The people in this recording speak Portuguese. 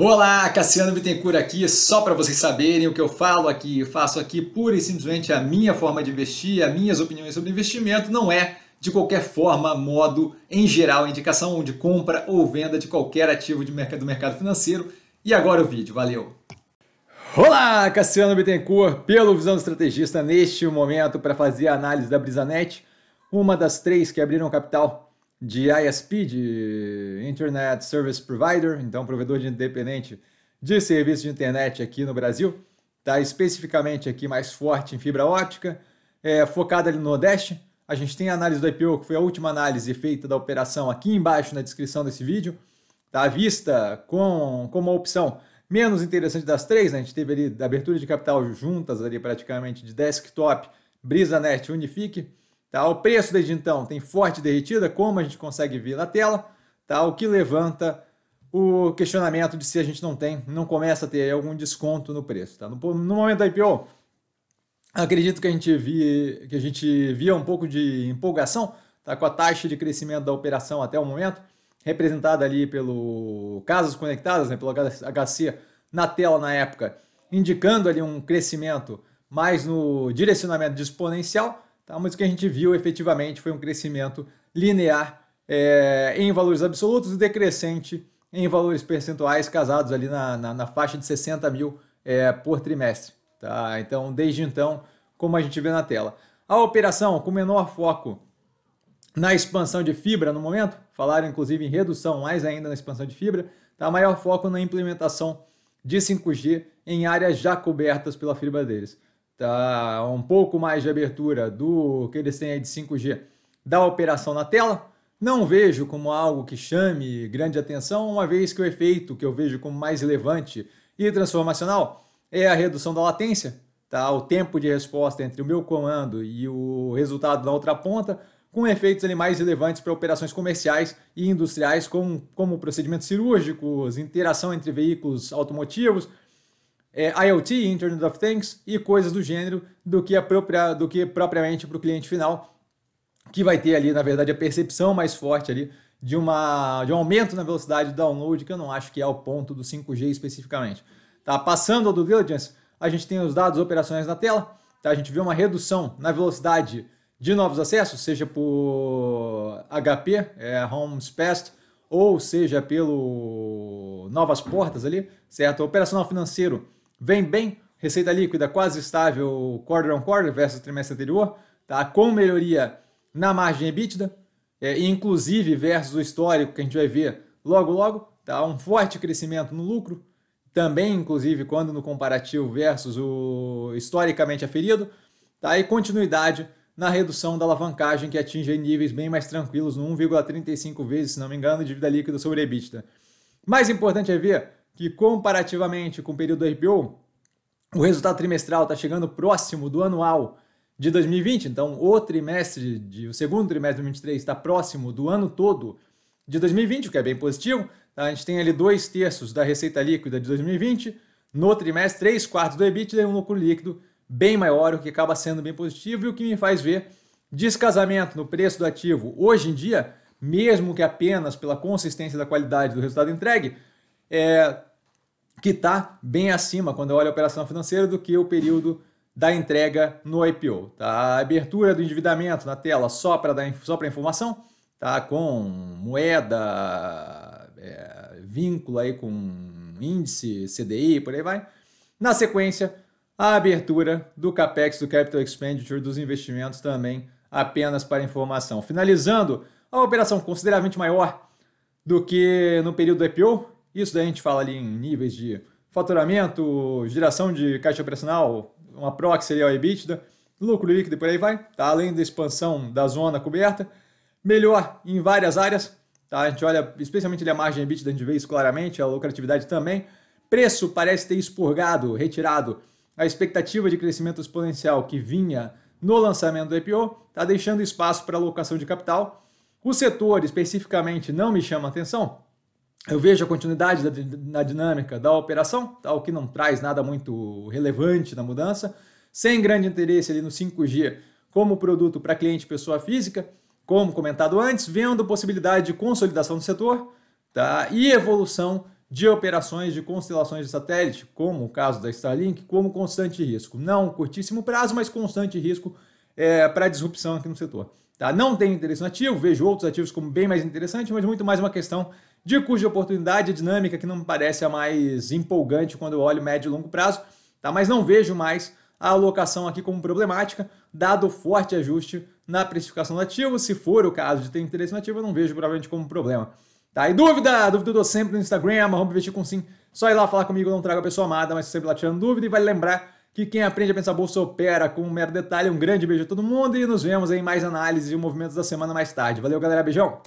Olá, Cassiano Bittencourt aqui, só para vocês saberem o que eu falo aqui, eu faço aqui pura e simplesmente a minha forma de investir, as minhas opiniões sobre investimento, não é de qualquer forma, modo, em geral, indicação de compra ou venda de qualquer ativo de mercado, do mercado financeiro. E agora o vídeo, valeu! Olá, Cassiano Bittencourt, pelo Visão do Estrategista, neste momento para fazer a análise da Brisanet, uma das três que abriram capital de ISP, de Internet Service Provider, então provedor de independente de serviço de internet aqui no Brasil, está especificamente aqui mais forte em fibra ótica, é, focada ali no Nordeste. A gente tem a análise do IPO, que foi a última análise feita da operação aqui embaixo na descrição desse vídeo. Está vista com, como a opção menos interessante das três, né? a gente teve ali abertura de capital juntas ali praticamente de desktop, BrisaNet, Unifique. Tá? O preço desde então tem forte derretida, como a gente consegue ver na tela, tá? o que levanta o questionamento de se a gente não tem, não começa a ter algum desconto no preço. Tá? No, momento da IPO, acredito que a gente via, que a gente via um pouco de empolgação tá? com a taxa de crescimento da operação até o momento, representada ali pelo Casas Conectadas, né? pelo HC na tela na época, indicando ali um crescimento mais no direcionamento de exponencial Tá? Mas o que a gente viu efetivamente foi um crescimento linear é, em valores absolutos e decrescente em valores percentuais casados ali na, na, na faixa de 60 mil é, por trimestre. Tá? Então, desde então, como a gente vê na tela. A operação com menor foco na expansão de fibra no momento, falaram inclusive em redução mais ainda na expansão de fibra, tá? maior foco na implementação de 5G em áreas já cobertas pela fibra deles tá um pouco mais de abertura do que eles têm aí de 5G da operação na tela. Não vejo como algo que chame grande atenção, uma vez que o efeito que eu vejo como mais relevante e transformacional é a redução da latência, tá? o tempo de resposta entre o meu comando e o resultado na outra ponta, com efeitos ali mais relevantes para operações comerciais e industriais, como, como procedimentos cirúrgicos, interação entre veículos automotivos, é, IoT, Internet of Things e coisas do gênero, do que, do que propriamente para o cliente final, que vai ter ali, na verdade, a percepção mais forte ali de, uma, de um aumento na velocidade de download, que eu não acho que é o ponto do 5G especificamente. Tá? Passando ao do diligence, a gente tem os dados operacionais na tela, tá? a gente vê uma redução na velocidade de novos acessos, seja por HP, é, Homes Passed, ou seja pelo novas portas ali, certo? O operacional financeiro vem bem, receita líquida quase estável quarter on quarter versus o trimestre anterior, tá? com melhoria na margem EBITDA, é, inclusive versus o histórico que a gente vai ver logo logo, tá? um forte crescimento no lucro, também inclusive quando no comparativo versus o historicamente aferido, tá? e continuidade na redução da alavancagem que atinge níveis bem mais tranquilos, no 1,35 vezes, se não me engano, dívida líquida sobre EBITDA. Mais importante é ver que comparativamente com o período do IPO, o resultado trimestral está chegando próximo do anual de 2020, então o trimestre, de, o segundo trimestre de 2023 está próximo do ano todo de 2020, o que é bem positivo. Tá? A gente tem ali dois terços da receita líquida de 2020, no trimestre, três quartos do EBITDA e um lucro líquido bem maior, o que acaba sendo bem positivo e o que me faz ver descasamento no preço do ativo hoje em dia, mesmo que apenas pela consistência da qualidade do resultado entregue, é, que está bem acima, quando eu olho a operação financeira, do que o período da entrega no IPO. Tá? A abertura do endividamento na tela só para dar só para informação, tá? com moeda, é, vínculo aí com índice, CDI, por aí vai. Na sequência, a abertura do CAPEX, do Capital Expenditure, dos investimentos também apenas para informação. Finalizando, a operação consideravelmente maior do que no período do IPO, isso daí a gente fala ali em níveis de faturamento, geração de caixa operacional, uma PROC seria o EBITDA, lucro líquido e por aí vai, tá? além da expansão da zona coberta. Melhor em várias áreas, tá? a gente olha especialmente ali a margem EBITDA, a gente vê isso claramente, a lucratividade também. Preço parece ter expurgado, retirado a expectativa de crescimento exponencial que vinha no lançamento do IPO, está deixando espaço para alocação de capital. O setor especificamente não me chama atenção, eu vejo a continuidade na dinâmica da operação, tá? o que não traz nada muito relevante na mudança, sem grande interesse ali no 5G como produto para cliente pessoa física, como comentado antes, vendo possibilidade de consolidação do setor tá? e evolução de operações de constelações de satélite, como o caso da Starlink, como constante risco. Não curtíssimo prazo, mas constante risco é, para disrupção aqui no setor. Tá? Não tem interesse no ativo, vejo outros ativos como bem mais interessante, mas muito mais uma questão de cuja oportunidade, dinâmica que não me parece a mais empolgante quando eu olho médio e longo prazo, tá? mas não vejo mais a alocação aqui como problemática, dado o forte ajuste na precificação do ativo. Se for o caso de ter interesse no ativo, eu não vejo provavelmente como problema. Tá? E dúvida? Dúvida eu dou sempre no Instagram, vamos investir com sim. Só ir lá falar comigo, eu não trago a pessoa amada, mas sempre lá tirando dúvida. E vale lembrar que quem aprende a pensar bolsa opera com um mero detalhe. Um grande beijo a todo mundo e nos vemos em mais análises e movimentos da semana mais tarde. Valeu, galera. Beijão!